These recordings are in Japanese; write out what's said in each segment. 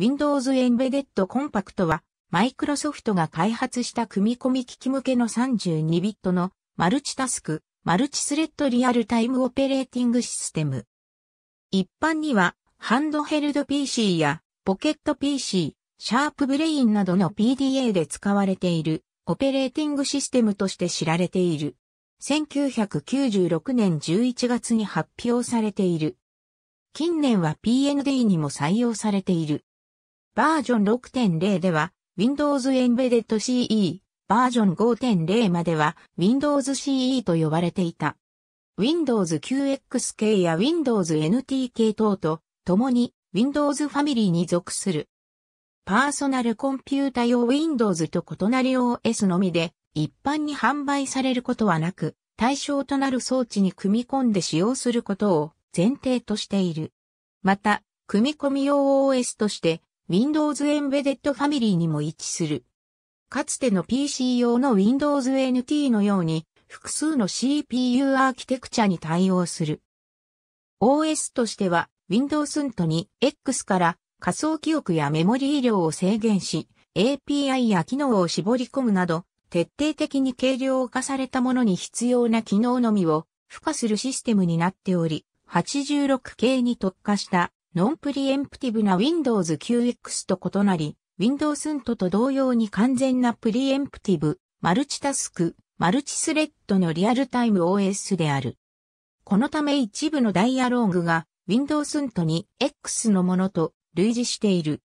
Windows Embedded Compact は、マイクロソフトが開発した組み込み機器向けの32ビットのマルチタスク、マルチスレッドリアルタイムオペレーティングシステム。一般には、ハンドヘルド PC やポケット PC、シャープブレインなどの PDA で使われているオペレーティングシステムとして知られている。1996年11月に発表されている。近年は PND にも採用されている。バージョン6.0では Windows Embedded CE、バージョン5.0までは Windows CE と呼ばれていた。Windows q x 系や Windows NT 系等と共に Windows ファミリーに属する。パーソナルコンピュータ用 Windows と異なり OS のみで一般に販売されることはなく対象となる装置に組み込んで使用することを前提としている。また、組み込み用 OS として Windows Embedded Family にも一致する。かつての PC 用の Windows NT のように複数の CPU アーキテクチャに対応する。OS としては Windows NT に X から仮想記憶やメモリー量を制限し API や機能を絞り込むなど徹底的に軽量化されたものに必要な機能のみを付加するシステムになっており、86系に特化したノンプリエンプティブな Windows 9X と異なり、Windows n t と同様に完全なプリエンプティブ、マルチタスク、マルチスレッドのリアルタイム OS である。このため一部のダイアローグが Windows n t に X のものと類似している。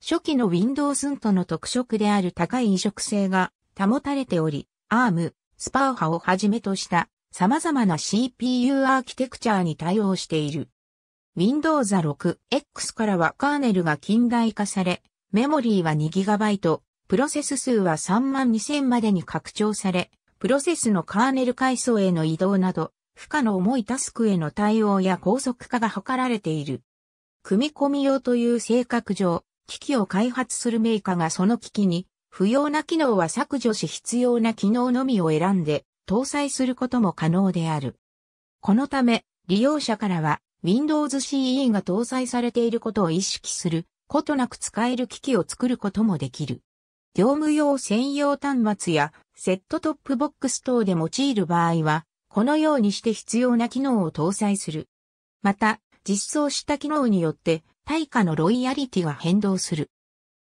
初期の Windows n t の特色である高い移植性が保たれており、ARM、スパーハをはじめとした様々な CPU アーキテクチャーに対応している。Windows 6X からはカーネルが近代化され、メモリーは 2GB、プロセス数は32000までに拡張され、プロセスのカーネル階層への移動など、負荷の重いタスクへの対応や高速化が図られている。組み込み用という性格上、機器を開発するメーカーがその機器に、不要な機能は削除し必要な機能のみを選んで、搭載することも可能である。このため、利用者からは、Windows CE が搭載されていることを意識することなく使える機器を作ることもできる。業務用専用端末やセットトップボックス等で用いる場合は、このようにして必要な機能を搭載する。また、実装した機能によって対価のロイヤリティが変動する。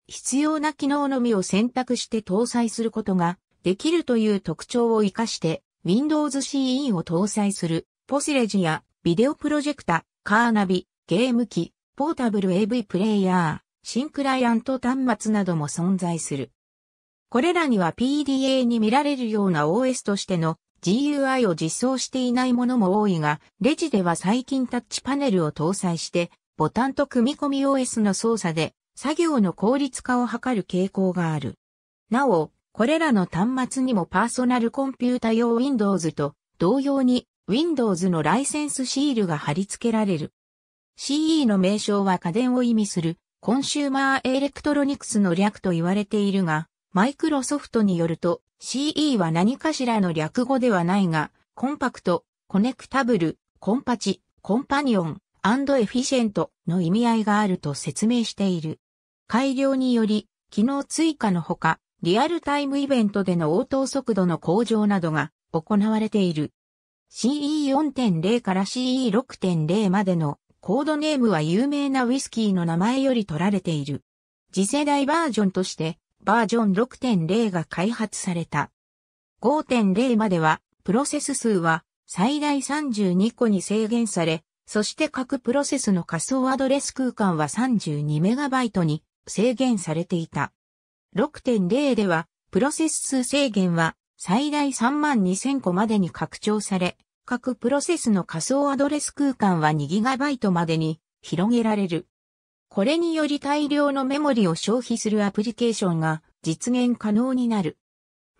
必要な機能のみを選択して搭載することができるという特徴を活かして Windows CE を搭載するポシレジやビデオプロジェクタ、カーナビ、ゲーム機、ポータブル AV プレイヤー、新クライアント端末なども存在する。これらには PDA に見られるような OS としての GUI を実装していないものも多いが、レジでは最近タッチパネルを搭載して、ボタンと組み込み OS の操作で作業の効率化を図る傾向がある。なお、これらの端末にもパーソナルコンピュータ用 Windows と同様に Windows のライセンスシールが貼り付けられる。CE の名称は家電を意味する、コンシューマーエレクトロニクスの略と言われているが、マイクロソフトによると CE は何かしらの略語ではないが、コンパクト、コネクタブル、コンパチ、コンパニオン、アンドエフィシェントの意味合いがあると説明している。改良により、機能追加のほか、リアルタイムイベントでの応答速度の向上などが行われている。CE4.0 から CE6.0 までのコードネームは有名なウイスキーの名前より取られている。次世代バージョンとしてバージョン6.0が開発された。5.0まではプロセス数は最大32個に制限され、そして各プロセスの仮想アドレス空間は 32MB に制限されていた。6.0ではプロセス数制限は最大3万2000個までに拡張され、各プロセスの仮想アドレス空間は 2GB までに広げられる。これにより大量のメモリを消費するアプリケーションが実現可能になる。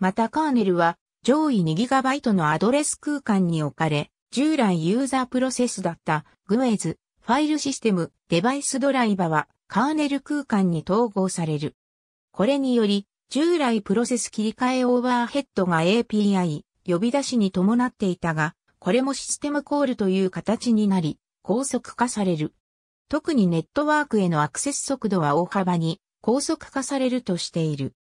またカーネルは上位 2GB のアドレス空間に置かれ、従来ユーザープロセスだったグ e ズ、ファイルシステム、デバイスドライバはカーネル空間に統合される。これにより従来プロセス切り替えオーバーヘッドが API 呼び出しに伴っていたが、これもシステムコールという形になり、高速化される。特にネットワークへのアクセス速度は大幅に高速化されるとしている。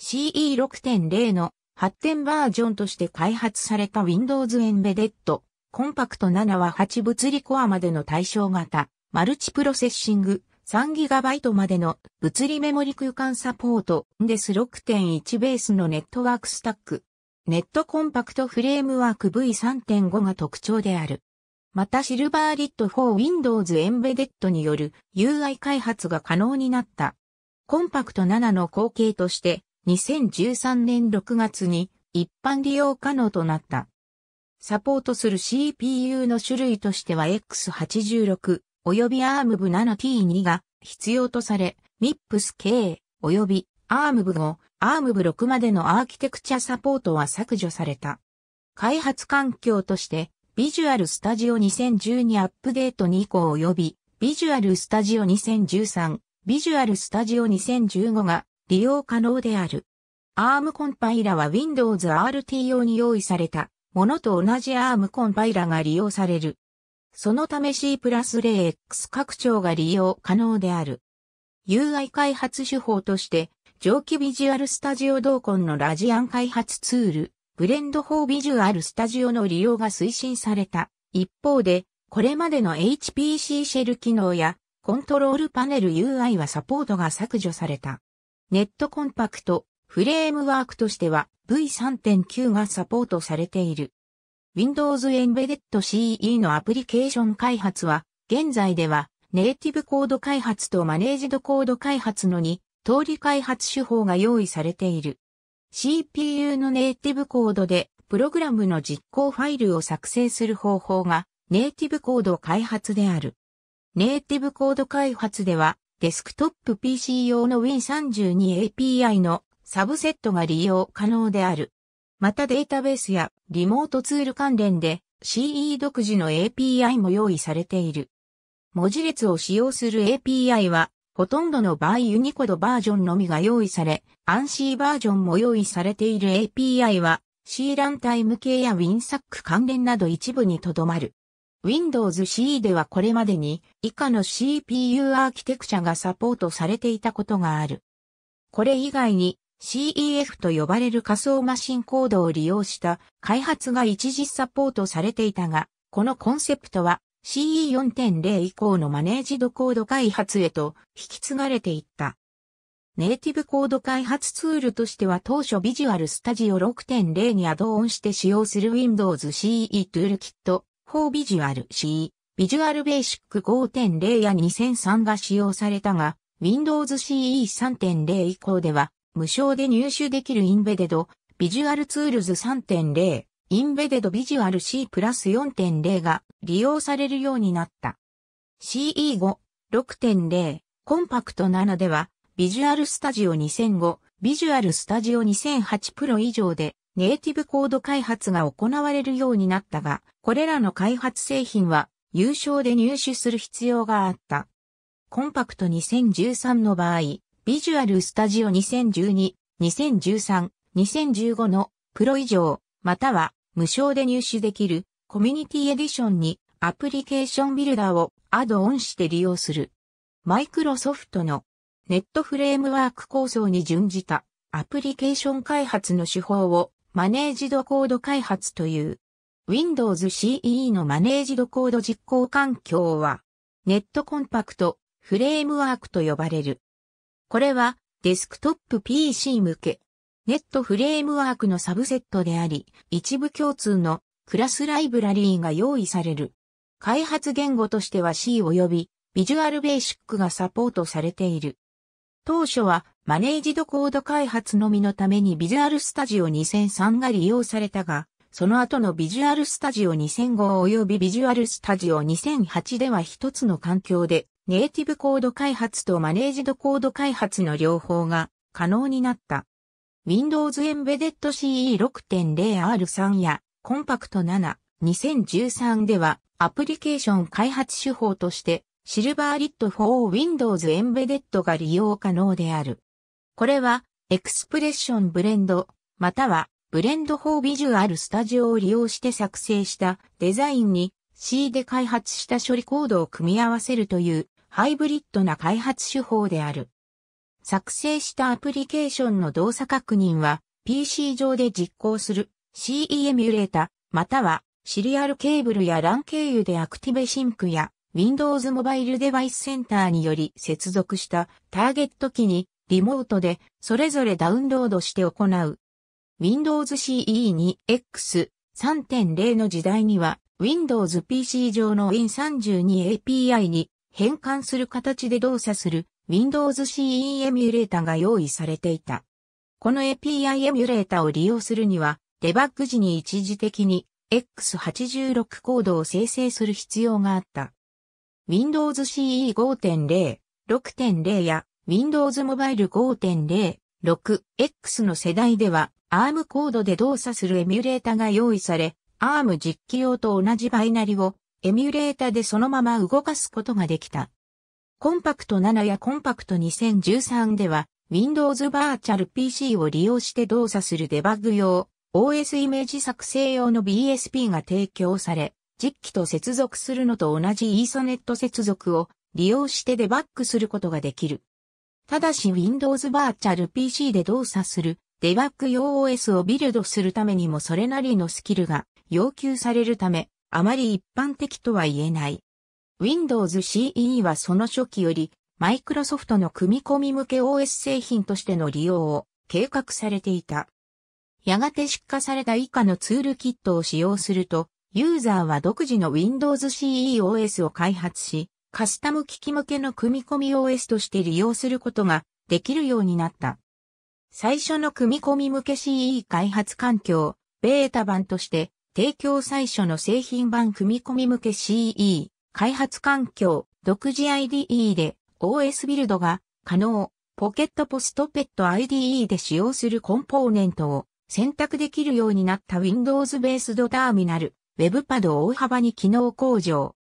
CE6.0 の発展バージョンとして開発された Windows Embedded Compact 7は8物理コアまでの対象型マルチプロセッシング 3GB までの物理メモリ空間サポート、です6.1ベースのネットワークスタック。ネットコンパクトフレームワーク V3.5 が特徴である。またシルバーリット4 Windows エンベデッドによる UI 開発が可能になった。コンパクト7の後継として2013年6月に一般利用可能となった。サポートする CPU の種類としては X86、及び ARMV7T2 が必要とされ、MIPS-K 及び ARMV5、ARMV6 までのアーキテクチャサポートは削除された。開発環境として、ビジュアルスタジオ2012アップデート2項及び、ビジュアルスタジオ2013、ビジュアルスタジオ2015が利用可能である。ARM コンパイラは Windows RT 用に用意されたものと同じ ARM コンパイラが利用される。そのため C プラス 0X 拡張が利用可能である。UI 開発手法として、蒸気ビジュアルスタジオ同梱のラジアン開発ツール、ブレンド4ビジュアルスタジオの利用が推進された。一方で、これまでの HPC シェル機能やコントロールパネル UI はサポートが削除された。ネットコンパクト、フレームワークとしては V3.9 がサポートされている。Windows Embedded CE のアプリケーション開発は、現在では、ネイティブコード開発とマネージドコード開発の2通り開発手法が用意されている。CPU のネイティブコードで、プログラムの実行ファイルを作成する方法が、ネイティブコード開発である。ネイティブコード開発では、デスクトップ PC 用の Win32API のサブセットが利用可能である。またデータベースやリモートツール関連で CE 独自の API も用意されている。文字列を使用する API は、ほとんどの場合ユニコードバージョンのみが用意され、ANSI バージョンも用意されている API は、C ランタイム系や WinSac 関連など一部にとどまる。Windows CE ではこれまでに以下の CPU アーキテクチャがサポートされていたことがある。これ以外に CEF と呼ばれる仮想マシンコードを利用した開発が一時サポートされていたが、このコンセプトは CE4.0 以降のマネージドコード開発へと引き継がれていった。ネイティブコード開発ツールとしては当初ビジュアルスタジオ6.0にアドオンして使用する Windows CE Toolkit for Visual CE Visual Basic 5.0や2003が使用されたが Windows CE 3.0以降では無償で入手できるインベデド、ビジュアルツールズ3.0、インベデドビジュアル C プラス4.0が利用されるようになった。CE5、6.0、コンパクト7では、ビジュアルスタジオ2005、ビジュアルスタジオ2008プロ以上でネイティブコード開発が行われるようになったが、これらの開発製品は優勝で入手する必要があった。コンパクト2013の場合、ビジュアルスタジオ2012、2013、2015のプロ以上、または無償で入手できるコミュニティエディションにアプリケーションビルダーをアドオンして利用する。マイクロソフトのネットフレームワーク構想に準じたアプリケーション開発の手法をマネージドコード開発という Windows CE のマネージドコード実行環境はネットコンパクトフレームワークと呼ばれる。これはデスクトップ PC 向けネットフレームワークのサブセットであり、一部共通のクラスライブラリーが用意される。開発言語としては C 及びビジュアルベーシックがサポートされている。当初はマネージドコード開発のみのためにビジュアルスタジオ2003が利用されたが、その後のビジュアルスタジオ2005及びビジュアルスタジオ2008では一つの環境でネイティブコード開発とマネージドコード開発の両方が可能になった。Windows Embedded CE6.0R3 や Compact 7 2013ではアプリケーション開発手法としてシルバーリット for Windows Embedded が利用可能である。これはエクスプレッションブレンドまたはブレンド for Visual Studio を利用して作成したデザインに C で開発した処理コードを組み合わせるというハイブリッドな開発手法である。作成したアプリケーションの動作確認は PC 上で実行する CE エミュレータ、またはシリアルケーブルや LAN 経由でアクティベシンクや Windows モバイルデバイスセンターにより接続したターゲット機にリモートでそれぞれダウンロードして行う。Windows CE2X 3.0の時代には Windows PC 上の Win32API に変換する形で動作する Windows CE エミュレータが用意されていた。この API エミュレータを利用するには、デバッグ時に一時的に X86 コードを生成する必要があった。Windows CE 5.0、6.0や Windows Mobile 5.0、6X の世代では ARM コードで動作するエミュレータが用意され、ARM 実機用と同じバイナリをエミュレータでそのまま動かすことができた。コンパクト7やコンパクト2013では Windows バーチャル PC を利用して動作するデバッグ用 OS イメージ作成用の BSP が提供され、実機と接続するのと同じイー r ネット接続を利用してデバッグすることができる。ただし Windows バーチャル PC で動作するデバッグ用 OS をビルドするためにもそれなりのスキルが要求されるため、あまり一般的とは言えない。Windows CE はその初期より、マイクロソフトの組み込み向け OS 製品としての利用を計画されていた。やがて出荷された以下のツールキットを使用すると、ユーザーは独自の Windows CE OS を開発し、カスタム機器向けの組み込み OS として利用することができるようになった。最初の組み込み向け CE 開発環境、ベータ版として提供最初の製品版組み込み向け CE、開発環境、独自 IDE で OS ビルドが可能、ポケットポストペット IDE で使用するコンポーネントを選択できるようになった Windows ベースドターミナル、WebPad を大幅に機能向上。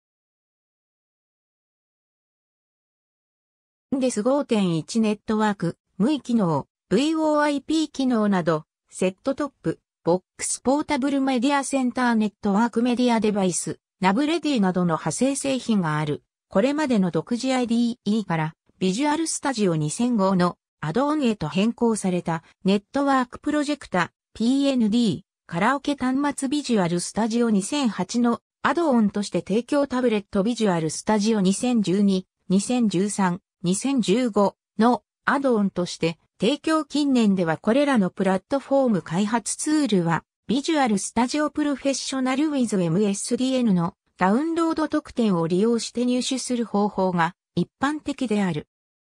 i n d e s 5.1ネットワーク、無意機能、VoIP 機能など、セットトップ、ボックスポータブルメディアセンターネットワークメディアデバイス、ナブレディなどの派生製品がある。これまでの独自 IDE からビジュアルスタジオ2005のアドオンへと変更されたネットワークプロジェクタ PND カラオケ端末ビジュアルスタジオ2008のアドオンとして提供タブレットビジュアルスタジオ2012、2013、2015のアドオンとして提供近年ではこれらのプラットフォーム開発ツールは、ビジュアルスタジオプロフェッショナルウィズ MSDN のダウンロード特典を利用して入手する方法が一般的である。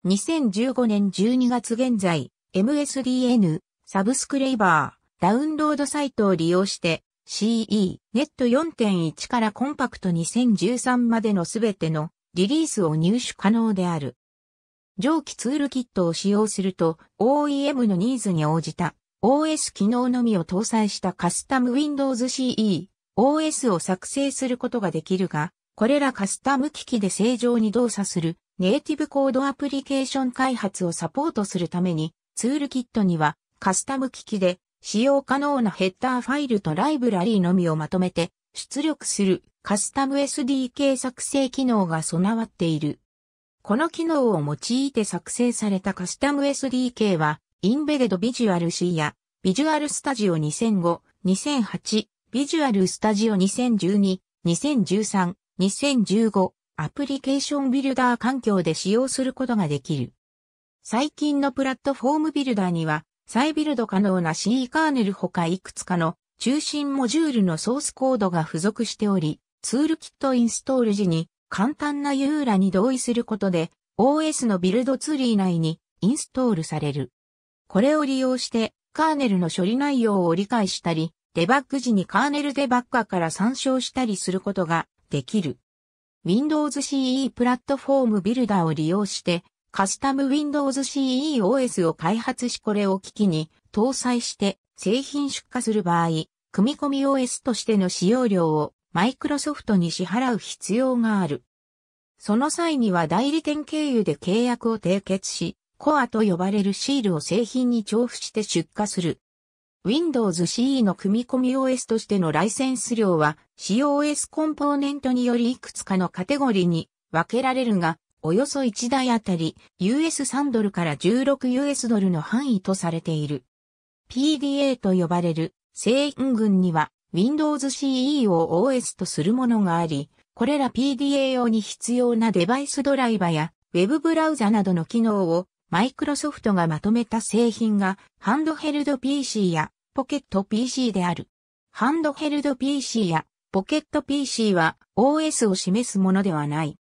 2015年12月現在、MSDN、サブスクレイバー、ダウンロードサイトを利用して、CE、ネット4.1からコンパクト2013までのすべてのリリースを入手可能である。蒸気ツールキットを使用すると OEM のニーズに応じた OS 機能のみを搭載したカスタム Windows CE OS を作成することができるが、これらカスタム機器で正常に動作するネイティブコードアプリケーション開発をサポートするためにツールキットにはカスタム機器で使用可能なヘッダーファイルとライブラリーのみをまとめて出力するカスタム SDK 作成機能が備わっている。この機能を用いて作成されたカスタム SDK は、インベデドビジュアル C や、ビジュアルスタジオ2005、2008、ビジュアルスタジオ2012、2013、2015、アプリケーションビルダー環境で使用することができる。最近のプラットフォームビルダーには、再ビルド可能な C カーネルほかいくつかの中心モジュールのソースコードが付属しており、ツールキットインストール時に簡単なユーラに同意することで OS のビルドツリー内にインストールされる。これを利用してカーネルの処理内容を理解したり、デバッグ時にカーネルデバッカーから参照したりすることができる。Windows CE プラットフォームビルダーを利用してカスタム Windows CE OS を開発しこれを機器に搭載して製品出荷する場合、組み込み OS としての使用量をマイクロソフトに支払う必要がある。その際には代理店経由で契約を締結し、コアと呼ばれるシールを製品に調布して出荷する。Windows CE の組み込み OS としてのライセンス量は、COS コンポーネントによりいくつかのカテゴリーに分けられるが、およそ1台あたり US3 ドルから 16US ドルの範囲とされている。PDA と呼ばれる製品群には Windows CE を OS とするものがあり、これら PDA 用に必要なデバイスドライバや Web ブラウザなどの機能をマイクロソフトがまとめた製品がハンドヘルド PC やポケット PC である。ハンドヘルド PC やポケット PC は OS を示すものではない。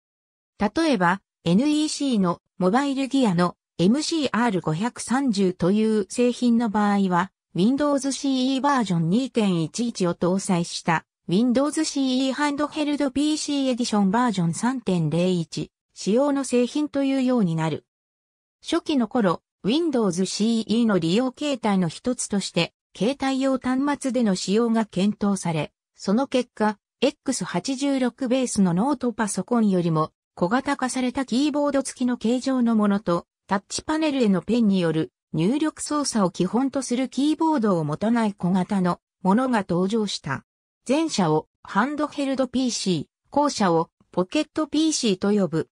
例えば NEC のモバイルギアの MCR530 という製品の場合は Windows CE バージョン2.11を搭載した Windows CE ハンドヘルド PC エディションバージョン3.01使用の製品というようになる。初期の頃、Windows CE の利用形態の一つとして、携帯用端末での使用が検討され、その結果、X86 ベースのノートパソコンよりも小型化されたキーボード付きの形状のものと、タッチパネルへのペンによる入力操作を基本とするキーボードを持たない小型のものが登場した。前者をハンドヘルド PC、後者をポケット PC と呼ぶ。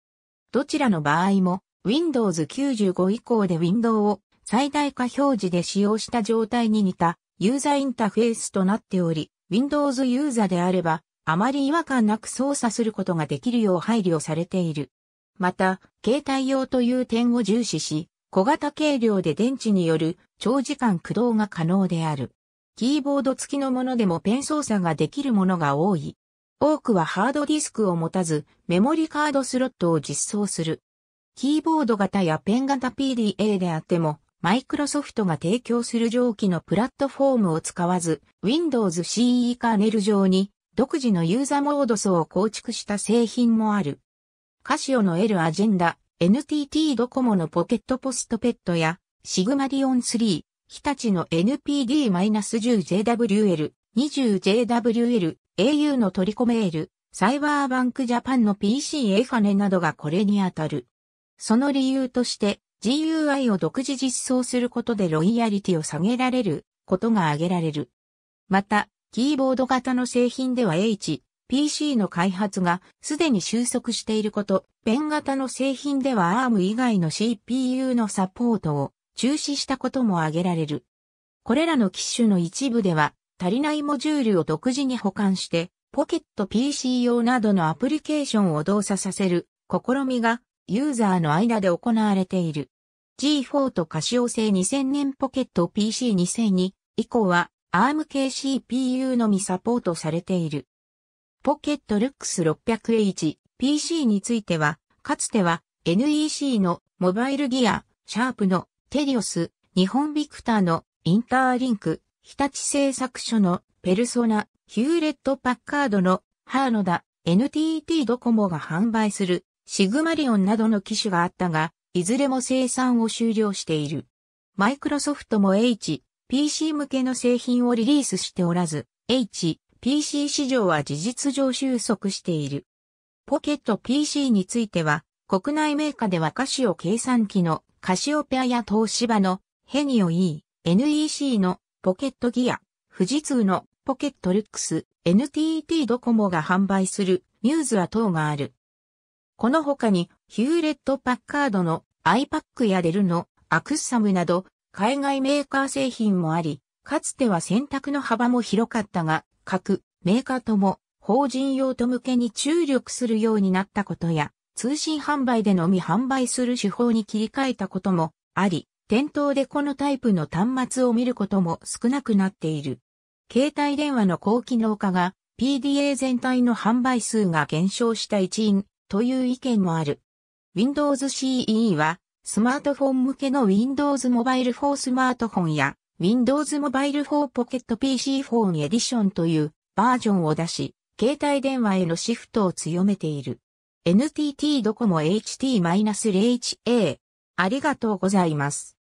どちらの場合も Windows 95以降で Windows を最大化表示で使用した状態に似たユーザーインターフェースとなっており、Windows ユーザーであればあまり違和感なく操作することができるよう配慮されている。また、携帯用という点を重視し、小型軽量で電池による長時間駆動が可能である。キーボード付きのものでもペン操作ができるものが多い。多くはハードディスクを持たずメモリカードスロットを実装する。キーボード型やペン型 PDA であっても、マイクロソフトが提供する上記のプラットフォームを使わず、Windows CE カーネル上に独自のユーザーモード層を構築した製品もある。カシオの L アジェンダ NTT ドコモのポケットポストペットや、シグマリオン3、日立の NPD-10JWL、20JWL、au の取り込めール、サイバーバンクジャパンの PC エファネなどがこれに当たる。その理由として、GUI を独自実装することでロイヤリティを下げられることが挙げられる。また、キーボード型の製品では H、PC の開発がすでに収束していること、ペン型の製品では ARM 以外の CPU のサポートを中止したことも挙げられる。これらの機種の一部では足りないモジュールを独自に保管してポケット PC 用などのアプリケーションを動作させる試みがユーザーの間で行われている。G4 とカシオ製2000年ポケット PC2002 以降は ARM 系 CPU のみサポートされている。ポケットルックス 600H PC については、かつては NEC のモバイルギア、シャープのテリオス、日本ビクターのインターリンク、日立製作所のペルソナ、ヒューレット・パッカードのハーノダ、NTT ドコモが販売するシグマリオンなどの機種があったが、いずれも生産を終了している。マイクロソフトも H、PC 向けの製品をリリースしておらず、H、PC 市場は事実上収束している。ポケット PC については、国内メーカーではカシオ計算機のカシオペアや東芝のヘニオ E、NEC のポケットギア、富士通のポケットルックス、NTT ドコモが販売するミューズア等がある。この他にヒューレット・パッカードの iPac やデルのアクッサムなど海外メーカー製品もあり、かつては選択の幅も広かったが、各メーカーとも法人用途向けに注力するようになったことや、通信販売でのみ販売する手法に切り替えたこともあり、店頭でこのタイプの端末を見ることも少なくなっている。携帯電話の高機能化が PDA 全体の販売数が減少した一因という意見もある。Windows CE はスマートフォン向けの Windows モバイル4スマートフォンや Windows Mobile for Pocket PC Phone Edition というバージョンを出し、携帯電話へのシフトを強めている。NTT ドコモ HT-0HA。ありがとうございます。